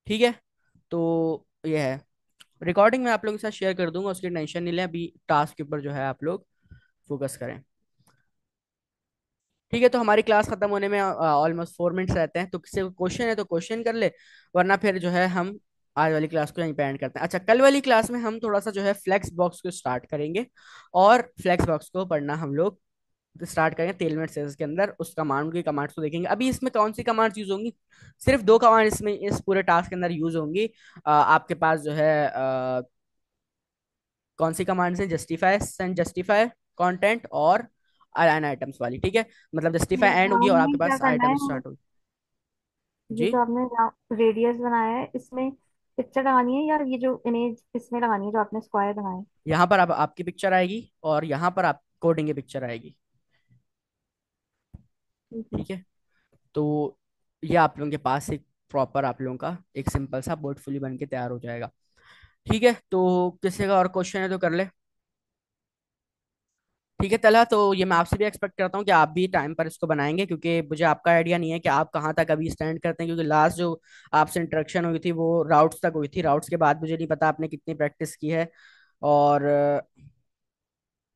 ठीक है तो ये है रिकॉर्डिंग में आप लोगों के साथ शेयर कर दूंगा उसकी टेंशन नहीं लें अभी टास्क के ऊपर जो है आप लोग फोकस करें ठीक है तो हमारी क्लास खत्म होने में ऑलमोस्ट फोर मिनट्स रहते हैं तो किसी को क्वेश्चन है तो क्वेश्चन कर ले वरना फिर जो है हम आज वाली क्लास को यहीं पे एंड करते हैं अच्छा कल वाली क्लास में हम थोड़ा सा जो है फ्लेक्स बॉक्स को स्टार्ट करेंगे और फ्लेक्स बॉक्स को पढ़ना हम लोग स्टार्ट करेंगे तेल मिनट सेल्स के अंदर उस कमांड की कमांड्स को देखेंगे अभी इसमें कौन सी कमांड्स यूज होंगी सिर्फ दो कमांड इसमें इस पूरे टास्क के अंदर यूज होंगी आपके पास जो है आ, कौन सी कमांड्स हैं जस्टिफाई सेंड जस्टिफाई कंटेंट और अलाइन आइटम्स वाली ठीक है मतलब जस्टिफाई एंड होगी और आपके पास आइटम स्टार्ट होगी जी जो तो आपने रेडियस बनाया है इसमें पिक्चर लगानी है या ये जो इमेज इसमें लगानी है जो आपने स्क्वायर बनाया है यहाँ पर आप आपकी पिक्चर आएगी और यहाँ पर आप कोडिंग की पिक्चर आएगी ठीक है तो ये आप लोगों के पास एक प्रॉपर आप लोगों का एक सिंपल सा पोर्टफोलियो बन के तैयार हो जाएगा ठीक है तो किसी का और क्वेश्चन है तो कर ले ठीक है तला तो ये मैं आपसे भी एक्सपेक्ट करता हूँ कि आप भी टाइम पर इसको बनाएंगे क्योंकि मुझे आपका आइडिया नहीं है कि आप कहाँ तक अभी स्टैंड करते हैं क्योंकि लास्ट जो आपसे इंट्रैक्शन हुई थी वो राउट्स तक हुई थी राउट्स के बाद मुझे नहीं पता आपने कितनी प्रैक्टिस की है और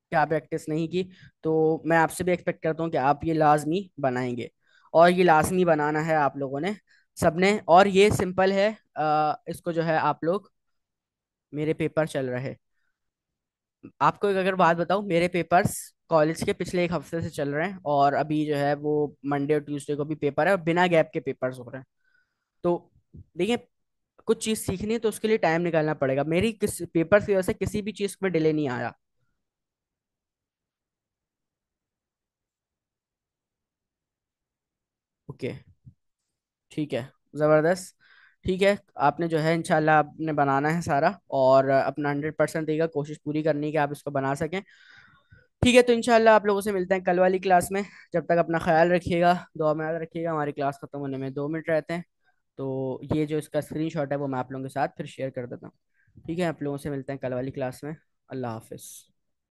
क्या प्रैक्टिस नहीं की तो मैं आपसे भी एक्सपेक्ट करता हूँ कि आप ये लाजमी बनाएंगे और ये लाजमी बनाना है आप लोगों ने सबने और ये सिंपल है आ, इसको जो है आप लोग मेरे पेपर चल रहे आपको एक अगर बात बताऊँ मेरे पेपर्स कॉलेज के पिछले एक हफ्ते से चल रहे हैं और अभी जो है वो मंडे और ट्यूसडे को भी पेपर है और बिना गैप के पेपर्स हो रहे हैं तो देखिए कुछ चीज़ सीखनी है तो उसके लिए टाइम निकालना पड़ेगा मेरी किस पेपर की वजह से किसी भी चीज़ में डिले नहीं आया ओके ठीक है ज़बरदस्त ठीक है आपने जो है इनशाला आपने बनाना है सारा और अपना हंड्रेड परसेंट देगा कोशिश पूरी करनी कि आप इसको बना सकें ठीक है तो इनशाला आप लोगों से मिलते हैं कल वाली क्लास में जब तक अपना ख्याल रखिएगा दो में याद रखिएगा हमारी क्लास खत्म होने में दो मिनट रहते हैं तो ये जो इसका शॉट है वो मैं आप लोगों के साथ फिर शेयर कर देता हूँ ठीक है आप लोगों से मिलते हैं कल वाली क्लास में अल्लाह हाफिज़